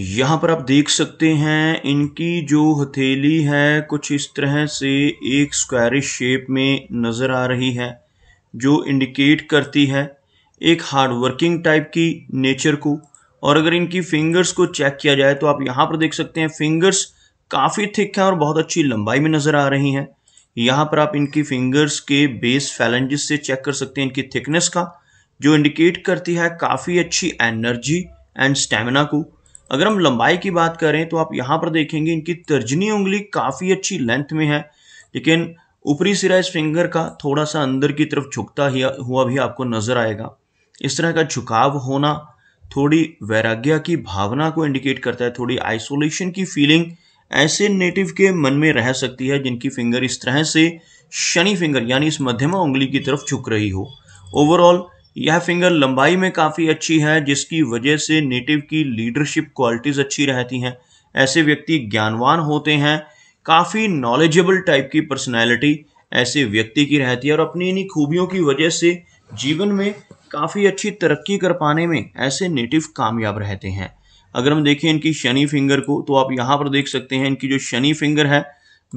यहाँ पर आप देख सकते हैं इनकी जो हथेली है कुछ इस तरह से एक स्क्वायरिश शेप में नजर आ रही है जो इंडिकेट करती है एक हार्ड वर्किंग टाइप की नेचर को और अगर इनकी फिंगर्स को चेक किया जाए तो आप यहाँ पर देख सकते हैं फिंगर्स काफ़ी थिक हैं और बहुत अच्छी लंबाई में नज़र आ रही हैं यहाँ पर आप इनकी फिंगर्स के बेस फैलेंजिस से चेक कर सकते हैं इनकी थिकनेस का जो इंडिकेट करती है काफ़ी अच्छी एनर्जी एंड स्टेमिना को अगर हम लंबाई की बात करें तो आप यहाँ पर देखेंगे इनकी तर्जनी उंगली काफ़ी अच्छी लेंथ में है लेकिन ऊपरी सिरा इस फिंगर का थोड़ा सा अंदर की तरफ झुकता हुआ भी आपको नज़र आएगा इस तरह का झुकाव होना थोड़ी वैराग्य की भावना को इंडिकेट करता है थोड़ी आइसोलेशन की फीलिंग ऐसे नेटिव के मन में रह सकती है जिनकी फिंगर इस तरह से शनि फिंगर यानी इस मध्यमा उंगली की तरफ झुक रही हो ओवरऑल यह फिंगर लंबाई में काफ़ी अच्छी है जिसकी वजह से नेटिव की लीडरशिप क्वालिटीज़ अच्छी रहती हैं ऐसे व्यक्ति ज्ञानवान होते हैं काफ़ी नॉलेजेबल टाइप की पर्सनैलिटी ऐसे व्यक्ति की रहती है और अपनी इन्हीं खूबियों की वजह से जीवन में काफ़ी अच्छी तरक्की कर पाने में ऐसे नेटिव कामयाब रहते हैं अगर हम देखें इनकी शनि फिंगर को तो आप यहाँ पर देख सकते हैं इनकी जो शनि फिंगर है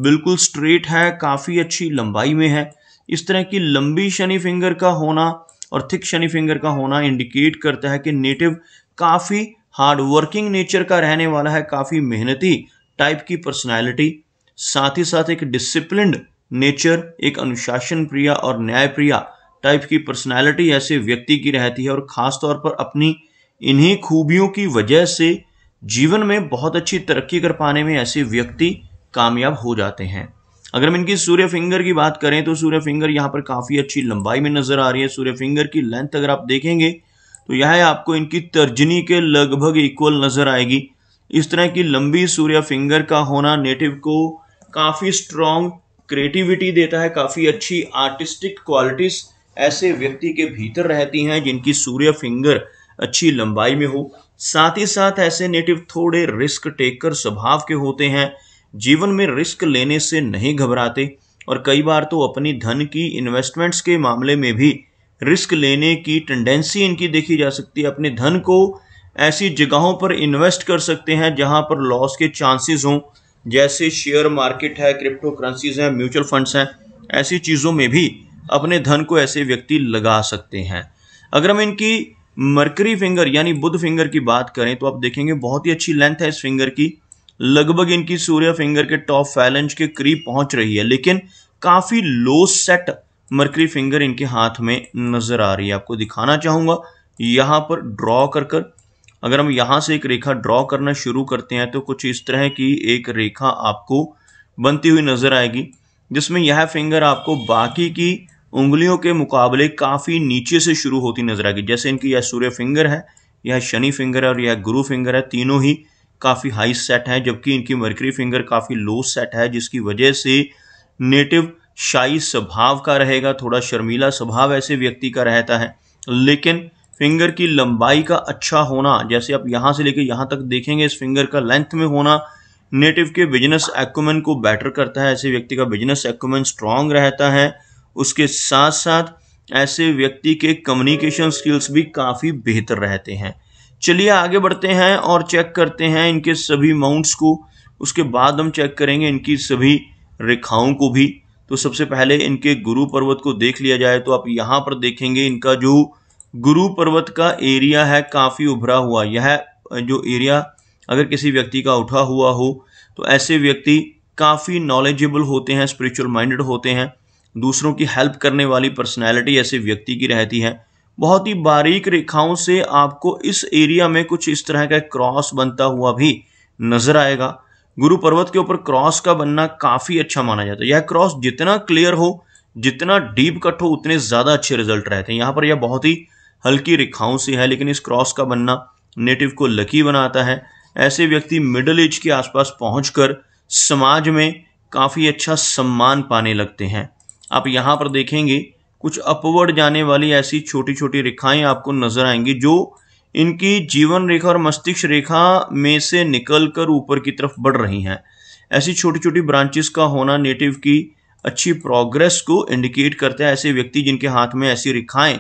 बिल्कुल स्ट्रेट है काफ़ी अच्छी लंबाई में है इस तरह की लंबी शनि फिंगर का होना और थिक शनि फिंगर का होना इंडिकेट करता है कि नेटिव काफ़ी हार्डवर्किंग नेचर का रहने वाला है काफ़ी मेहनती टाइप की पर्सनैलिटी साथ ही साथ एक डिसिप्लिन नेचर एक अनुशासन प्रिया और न्याय प्रिया टाइप की पर्सनैलिटी ऐसे व्यक्ति की रहती है और ख़ास तौर पर अपनी इन्हीं खूबियों की वजह से जीवन में बहुत अच्छी तरक्की कर पाने में ऐसे व्यक्ति कामयाब हो जाते हैं अगर हम इनकी सूर्य फिंगर की बात करें तो सूर्य फिंगर यहाँ पर काफ़ी अच्छी लंबाई में नज़र आ रही है सूर्य फिंगर की लेंथ अगर आप देखेंगे तो यह आपको इनकी तर्जनी के लगभग इक्वल नज़र आएगी इस तरह की लंबी सूर्य फिंगर का होना नेटिव को काफ़ी स्ट्रॉन्ग क्रिएटिविटी देता है काफ़ी अच्छी आर्टिस्टिक क्वालिटीज़ ऐसे व्यक्ति के भीतर रहती हैं जिनकी सूर्य फिंगर अच्छी लंबाई में हो साथ ही साथ ऐसे नेटिव थोड़े रिस्क टेकर स्वभाव के होते हैं जीवन में रिस्क लेने से नहीं घबराते और कई बार तो अपनी धन की इन्वेस्टमेंट्स के मामले में भी रिस्क लेने की टेंडेंसी इनकी देखी जा सकती है अपने धन को ऐसी जगहों पर इन्वेस्ट कर सकते हैं जहां पर लॉस के चांसेस हों जैसे शेयर मार्केट है क्रिप्टो करेंसीज हैं म्यूचुअल फंड्स हैं ऐसी चीज़ों में भी अपने धन को ऐसे व्यक्ति लगा सकते हैं अगर हम इनकी मरकरी फिंगर यानी बुध फिंगर की बात करें तो आप देखेंगे बहुत ही अच्छी लेंथ है इस फिंगर की लगभग इनकी सूर्य फिंगर के टॉप फैलेंज के करीब पहुंच रही है लेकिन काफ़ी लो सेट मरकरी फिंगर इनके हाथ में नज़र आ रही है आपको दिखाना चाहूंगा यहां पर ड्रॉ कर कर अगर हम यहां से एक रेखा ड्रॉ करना शुरू करते हैं तो कुछ इस तरह की एक रेखा आपको बनती हुई नज़र आएगी जिसमें यह फिंगर आपको बाकी की उंगलियों के मुकाबले काफ़ी नीचे से शुरू होती नज़र आएगी जैसे इनकी यह सूर्य फिंगर है यह शनि फिंगर है और यह गुरु फिंगर है तीनों ही काफ़ी हाई सेट हैं जबकि इनकी मर्करी फिंगर काफ़ी लो सेट है जिसकी वजह से नेटिव शाही स्वभाव का रहेगा थोड़ा शर्मीला स्वभाव ऐसे व्यक्ति का रहता है लेकिन फिंगर की लंबाई का अच्छा होना जैसे आप यहाँ से लेकर यहाँ तक देखेंगे इस फिंगर का लेंथ में होना नेटिव के बिजनेस एक्मन को बेटर करता है ऐसे व्यक्ति का बिजनेस एक्मन स्ट्रांग रहता है उसके साथ साथ ऐसे व्यक्ति के कम्युनिकेशन स्किल्स भी काफ़ी बेहतर रहते हैं चलिए आगे बढ़ते हैं और चेक करते हैं इनके सभी माउंट्स को उसके बाद हम चेक करेंगे इनकी सभी रेखाओं को भी तो सबसे पहले इनके गुरु पर्वत को देख लिया जाए तो आप यहाँ पर देखेंगे इनका जो गुरु पर्वत का एरिया है काफ़ी उभरा हुआ यह जो एरिया अगर किसी व्यक्ति का उठा हुआ हो तो ऐसे व्यक्ति काफ़ी नॉलेजेबल होते हैं स्पिरिचुअल माइंडेड होते हैं दूसरों की हेल्प करने वाली पर्सनैलिटी ऐसे व्यक्ति की रहती है बहुत ही बारीक रेखाओं से आपको इस एरिया में कुछ इस तरह का क्रॉस बनता हुआ भी नजर आएगा गुरु पर्वत के ऊपर क्रॉस का बनना काफी अच्छा माना जाता है यह क्रॉस जितना क्लियर हो जितना डीप कट हो उतने ज्यादा अच्छे रिजल्ट रहते हैं यहाँ पर यह बहुत ही हल्की रेखाओं से है लेकिन इस क्रॉस का बनना नेटिव को लकी बनाता है ऐसे व्यक्ति मिडल एज के आसपास पहुंचकर समाज में काफ़ी अच्छा सम्मान पाने लगते हैं आप यहाँ पर देखेंगे कुछ अपवर्ड जाने वाली ऐसी छोटी छोटी रेखाएं आपको नजर आएंगी जो इनकी जीवन रेखा और मस्तिष्क रेखा में से निकलकर ऊपर की तरफ बढ़ रही हैं ऐसी छोटी छोटी ब्रांचेस का होना नेटिव की अच्छी प्रोग्रेस को इंडिकेट करता है ऐसे व्यक्ति जिनके हाथ में ऐसी रेखाएं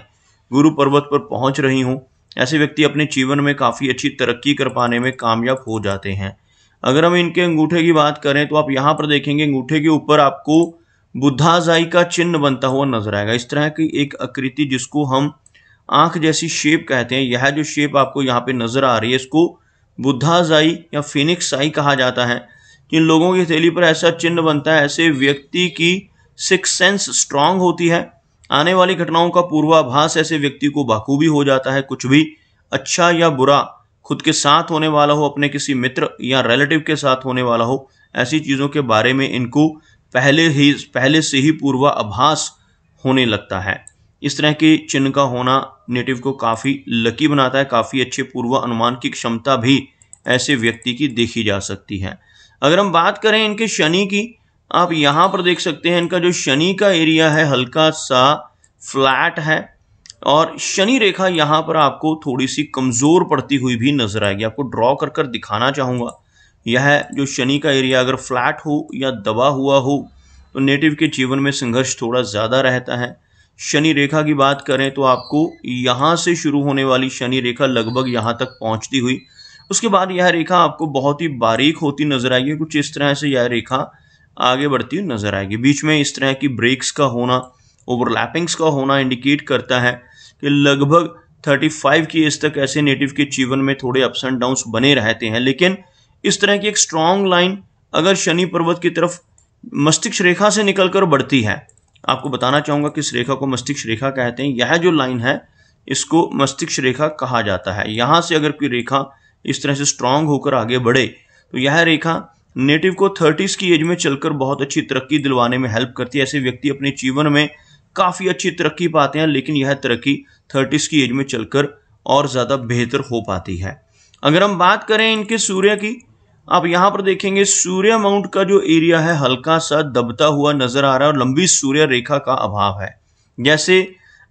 गुरु पर्वत पर पहुंच रही हों ऐसे व्यक्ति अपने जीवन में काफ़ी अच्छी तरक्की कर पाने में कामयाब हो जाते हैं अगर हम इनके अंगूठे की बात करें तो आप यहाँ पर देखेंगे अंगूठे के ऊपर आपको बुद्धाजाई का चिन्ह बनता हुआ नजर आएगा इस तरह की एक आकृति जिसको हम आंख जैसी शेप कहते हैं यह जो शेप आपको यहाँ पे नजर आ रही है इसको बुद्धाजाई या फिनिक्स आई कहा जाता है जिन लोगों की थैली पर ऐसा चिन्ह बनता है ऐसे व्यक्ति की सिक्स सेंस स्ट्रांग होती है आने वाली घटनाओं का पूर्वाभास ऐसे व्यक्ति को बाखूबी हो जाता है कुछ भी अच्छा या बुरा खुद के साथ होने वाला हो अपने किसी मित्र या रिलेटिव के साथ होने वाला हो ऐसी चीज़ों के बारे में इनको पहले ही पहले से ही पूर्वाभास होने लगता है इस तरह के चिन्ह का होना नेटिव को काफ़ी लकी बनाता है काफ़ी अच्छे पूर्व अनुमान की क्षमता भी ऐसे व्यक्ति की देखी जा सकती है अगर हम बात करें इनके शनि की आप यहाँ पर देख सकते हैं इनका जो शनि का एरिया है हल्का सा फ्लैट है और शनि रेखा यहाँ पर आपको थोड़ी सी कमज़ोर पड़ती हुई भी नजर आएगी आपको ड्रॉ कर कर दिखाना चाहूँगा यह जो शनि का एरिया अगर फ्लैट हो या दबा हुआ हो तो नेटिव के जीवन में संघर्ष थोड़ा ज़्यादा रहता है शनि रेखा की बात करें तो आपको यहाँ से शुरू होने वाली शनि रेखा लगभग यहाँ तक पहुँचती हुई उसके बाद यह रेखा आपको बहुत ही बारीक होती नजर आएगी कुछ इस तरह से यह रेखा आगे बढ़ती हुई नजर आएगी बीच में इस तरह की ब्रेक्स का होना ओवरलैपिंग्स का होना इंडिकेट करता है कि लगभग 35 की एज तक ऐसे नेटिव के जीवन में थोड़े अप्स एंड डाउन्स बने रहते हैं लेकिन इस तरह की एक स्ट्रांग लाइन अगर शनि पर्वत की तरफ मस्तिष्क रेखा से निकलकर बढ़ती है आपको बताना चाहूंगा कि इस रेखा को मस्तिष्क रेखा कहते हैं यह जो लाइन है इसको मस्तिष्क रेखा कहा जाता है यहां से अगर कोई रेखा इस तरह से स्ट्रांग होकर आगे बढ़े तो यह रेखा नेटिव को थर्टीज़ की एज में चलकर बहुत अच्छी तरक्की दिलवाने में हेल्प करती है ऐसे व्यक्ति अपने जीवन में काफ़ी अच्छी तरक्की पाते हैं लेकिन यह तरक्की थर्टीज़ की एज में चलकर और ज़्यादा बेहतर हो पाती है अगर हम बात करें इनके सूर्य की आप यहाँ पर देखेंगे सूर्य माउंट का जो एरिया है हल्का सा दबता हुआ नजर आ रहा है और लंबी सूर्य रेखा का अभाव है जैसे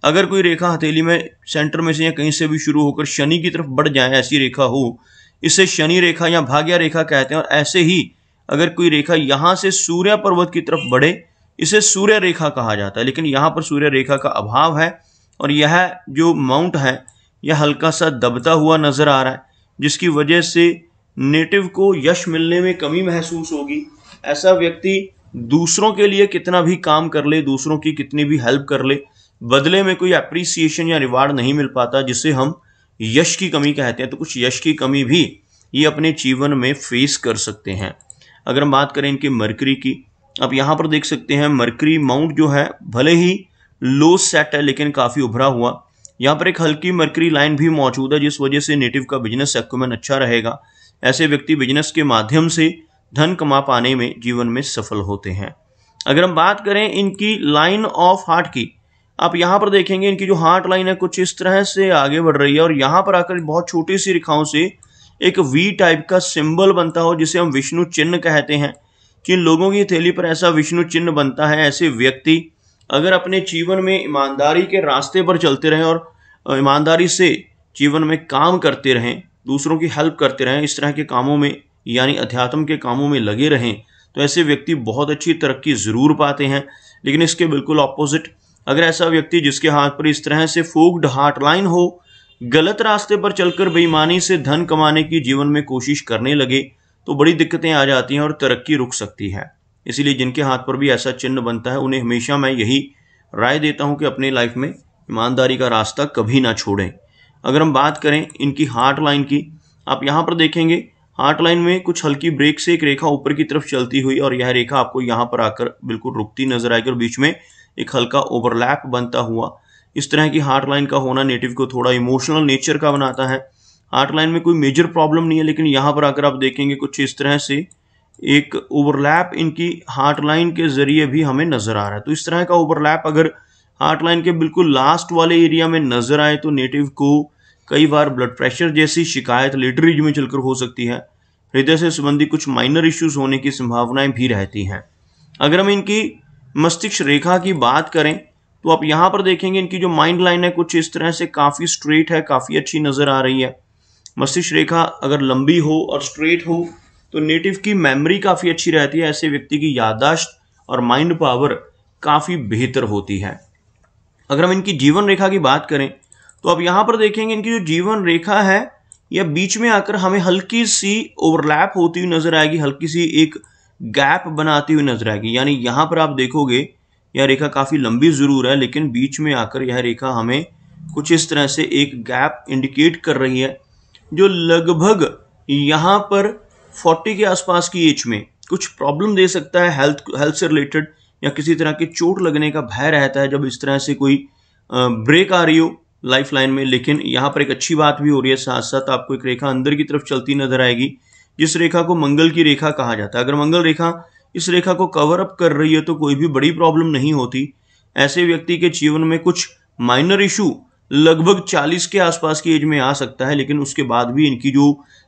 अगर कोई रेखा हथेली में सेंटर में से या कहीं से भी शुरू होकर शनि की तरफ बढ़ जाए ऐसी रेखा हो इसे शनि रेखा या भाग्य रेखा कहते हैं और ऐसे ही अगर कोई रेखा यहाँ से सूर्य पर्वत की तरफ बढ़े इसे सूर्य रेखा कहा जाता है लेकिन यहाँ पर सूर्य रेखा का अभाव है और यह जो माउंट है यह हल्का सा दबता हुआ नजर आ रहा है जिसकी वजह से नेटिव को यश मिलने में कमी महसूस होगी ऐसा व्यक्ति दूसरों के लिए कितना भी काम कर ले दूसरों की कितनी भी हेल्प कर ले बदले में कोई अप्रिसिएशन या रिवार्ड नहीं मिल पाता जिसे हम यश की कमी कहते हैं तो कुछ यश की कमी भी ये अपने जीवन में फेस कर सकते हैं अगर हम बात करें इनके मरकरी की आप यहाँ पर देख सकते हैं मरकरी माउंट जो है भले ही लो सेट है लेकिन काफ़ी उभरा हुआ यहाँ पर एक हल्की मरकरी लाइन भी मौजूद है जिस वजह से नेटिव का बिजनेस एक्मेंट अच्छा रहेगा ऐसे व्यक्ति बिजनेस के माध्यम से धन कमा पाने में जीवन में सफल होते हैं अगर हम बात करें इनकी लाइन ऑफ हार्ट की आप यहाँ पर देखेंगे इनकी जो हार्ट लाइन है कुछ इस तरह से आगे बढ़ रही है और यहाँ पर आकर बहुत छोटी सी रेखाओं से एक वी टाइप का सिंबल बनता हो जिसे हम विष्णु चिन्ह कहते हैं कि लोगों की थैली पर ऐसा विष्णु चिन्ह बनता है ऐसे व्यक्ति अगर अपने जीवन में ईमानदारी के रास्ते पर चलते रहें और ईमानदारी से जीवन में काम करते रहें दूसरों की हेल्प करते रहें इस तरह के कामों में यानी अध्यात्म के कामों में लगे रहें तो ऐसे व्यक्ति बहुत अच्छी तरक्की ज़रूर पाते हैं लेकिन इसके बिल्कुल ऑपोजिट अगर ऐसा व्यक्ति जिसके हाथ पर इस तरह से फोक्ड हार्ट लाइन हो गलत रास्ते पर चलकर बेईमानी से धन कमाने की जीवन में कोशिश करने लगे तो बड़ी दिक्कतें आ जाती हैं और तरक्की रुक सकती है इसीलिए जिनके हाथ पर भी ऐसा चिन्ह बनता है उन्हें हमेशा मैं यही राय देता हूँ कि अपने लाइफ में ईमानदारी का रास्ता कभी ना छोड़ें अगर हम बात करें इनकी हार्ट लाइन की आप यहाँ पर देखेंगे हार्ट लाइन में कुछ हल्की ब्रेक से एक रेखा ऊपर की तरफ चलती हुई और यह रेखा आपको यहाँ पर आकर बिल्कुल रुकती नजर आएगी और बीच में एक हल्का ओवरलैप बनता हुआ इस तरह की हार्ट लाइन का होना नेटिव को थोड़ा इमोशनल नेचर का बनाता है हार्ट लाइन में कोई मेजर प्रॉब्लम नहीं है लेकिन यहाँ पर आकर आप देखेंगे कुछ इस तरह से एक ओवरलैप इनकी हार्ट लाइन के जरिए भी हमें नजर आ रहा है तो इस तरह का ओवरलैप अगर आर्ट लाइन के बिल्कुल लास्ट वाले एरिया में नजर आए तो नेटिव को कई बार ब्लड प्रेशर जैसी शिकायत लेटर एज में चलकर हो सकती है हृदय से संबंधित कुछ माइनर इश्यूज होने की संभावनाएं भी रहती हैं अगर हम इनकी मस्तिष्क रेखा की बात करें तो आप यहाँ पर देखेंगे इनकी जो माइंड लाइन है कुछ इस तरह से काफ़ी स्ट्रेट है काफ़ी अच्छी नज़र आ रही है मस्तिष्क रेखा अगर लंबी हो और स्ट्रेट हो तो नेटिव की मेमोरी काफ़ी अच्छी रहती है ऐसे व्यक्ति की यादाश्त और माइंड पावर काफ़ी बेहतर होती है अगर हम इनकी जीवन रेखा की बात करें तो आप यहाँ पर देखेंगे इनकी जो जीवन रेखा है या बीच में आकर हमें हल्की सी ओवरलैप होती हुई नजर आएगी हल्की सी एक गैप बनाती हुई नजर आएगी यानी यहाँ पर आप देखोगे यह रेखा काफ़ी लंबी ज़रूर है लेकिन बीच में आकर यह रेखा हमें कुछ इस तरह से एक गैप इंडिकेट कर रही है जो लगभग यहाँ पर 40 के आसपास की एज में कुछ प्रॉब्लम दे सकता है हेल्थ हेल्थ से रिलेटेड या किसी तरह के चोट लगने का भय रहता है जब इस तरह से कोई ब्रेक आ रही हो लाइफ लाइन में लेकिन यहाँ पर एक अच्छी बात भी हो रही है साथ साथ आपको एक रेखा अंदर की तरफ चलती नजर आएगी जिस रेखा को मंगल की रेखा कहा जाता है अगर मंगल रेखा इस रेखा को कवर अप कर रही है तो कोई भी बड़ी प्रॉब्लम नहीं होती ऐसे व्यक्ति के जीवन में कुछ माइनर इशू लगभग 40 के आसपास की एज में आ सकता है लेकिन उसके बाद भी इनकी जो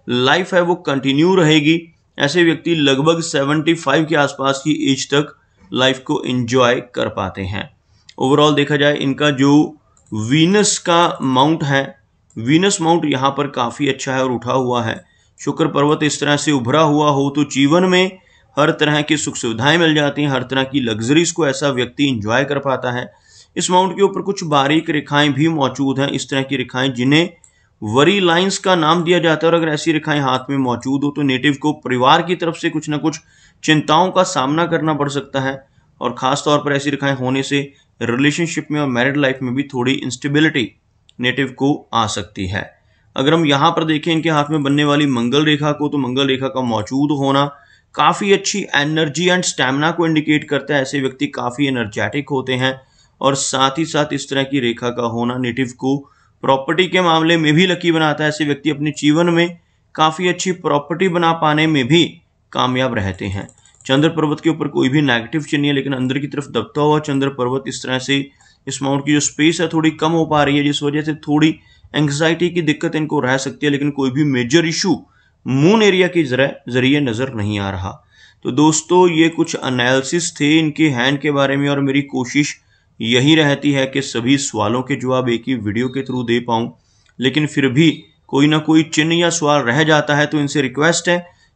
लाइफ है वो कंटिन्यू रहेगी ऐसे व्यक्ति लगभग 75 के आसपास की एज तक लाइफ को इंजॉय कर पाते हैं ओवरऑल देखा जाए इनका जो वीनस का माउंट है वीनस माउंट यहाँ पर काफ़ी अच्छा है और उठा हुआ है शुक्र पर्वत इस तरह से उभरा हुआ हो तो जीवन में हर तरह की सुख सुविधाएं मिल जाती हैं हर तरह की लग्जरीज को ऐसा व्यक्ति इंजॉय कर पाता है इस माउंट के ऊपर कुछ बारीक रेखाएं भी मौजूद हैं इस तरह की रेखाएं जिन्हें वरी लाइंस का नाम दिया जाता है और अगर ऐसी रेखाएं हाथ में मौजूद हो तो नेटिव को परिवार की तरफ से कुछ ना कुछ चिंताओं का सामना करना पड़ सकता है और ख़ास तौर पर ऐसी रेखाएं होने से रिलेशनशिप में और मैरिड लाइफ में भी थोड़ी इंस्टेबिलिटी नेटिव को आ सकती है अगर हम यहाँ पर देखें इनके हाथ में बनने वाली मंगल रेखा को तो मंगल रेखा का मौजूद होना काफ़ी अच्छी एनर्जी एंड स्टैमिना को इंडिकेट करता है ऐसे व्यक्ति काफ़ी एनर्जेटिक होते हैं और साथ ही साथ इस तरह की रेखा का होना नेटिव को प्रॉपर्टी के मामले में भी लकी बनाता है ऐसे व्यक्ति अपने जीवन में काफ़ी अच्छी प्रॉपर्टी बना पाने में भी कामयाब रहते हैं चंद्र पर्वत के ऊपर कोई भी नेगेटिव चिन्ह है लेकिन अंदर की तरफ दबता हुआ चंद्र पर्वत इस तरह से इस माउंट की जो स्पेस है थोड़ी कम हो पा रही है जिस वजह से थोड़ी एंग्जाइटी की दिक्कत इनको रह सकती है लेकिन कोई भी मेजर इशू मून एरिया के जरिए नज़र नहीं आ रहा तो दोस्तों ये कुछ एनालिसिस थे इनके हैंड के बारे में और मेरी कोशिश यही रहती है कि सभी सवालों के जवाब एक ही वीडियो के थ्रू दे पाऊं लेकिन फिर भी कोई ना कोई चिन्ह या सवाल रह जाता है तो इनसे रिक्वेस्ट है